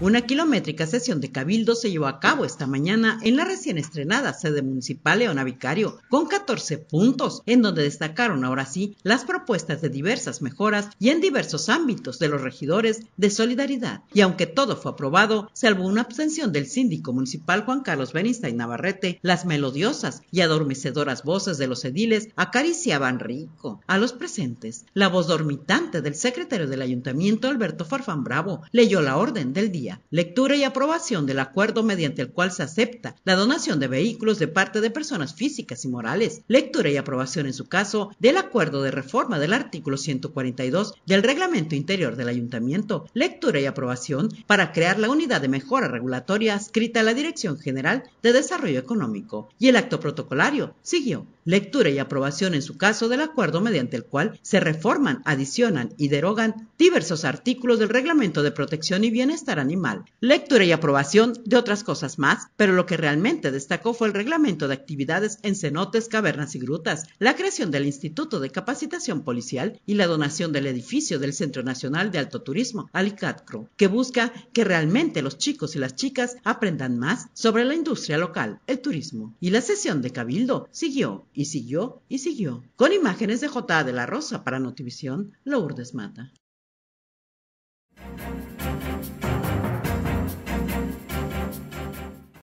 Una kilométrica sesión de cabildo se llevó a cabo esta mañana en la recién estrenada sede municipal Leona Vicario, con 14 puntos, en donde destacaron ahora sí las propuestas de diversas mejoras y en diversos ámbitos de los regidores de solidaridad. Y aunque todo fue aprobado, salvo una abstención del síndico municipal Juan Carlos Benista y Navarrete, las melodiosas y adormecedoras voces de los ediles acariciaban rico a los presentes. La voz dormitante del secretario del ayuntamiento, Alberto Farfán Bravo, leyó la orden del día lectura y aprobación del acuerdo mediante el cual se acepta la donación de vehículos de parte de personas físicas y morales, lectura y aprobación en su caso del acuerdo de reforma del artículo 142 del reglamento interior del ayuntamiento, lectura y aprobación para crear la unidad de mejora regulatoria adscrita a la Dirección General de Desarrollo Económico y el acto protocolario siguió lectura y aprobación en su caso del acuerdo mediante el cual se reforman, adicionan y derogan diversos artículos del reglamento de protección y bienestar animal lectura y aprobación de otras cosas más, pero lo que realmente destacó fue el reglamento de actividades en cenotes, cavernas y grutas, la creación del Instituto de Capacitación Policial y la donación del edificio del Centro Nacional de Alto Turismo, Alicatcro, que busca que realmente los chicos y las chicas aprendan más sobre la industria local, el turismo. Y la sesión de Cabildo siguió y siguió y siguió. Con imágenes de J. de la Rosa para Notivisión, Lourdes Mata.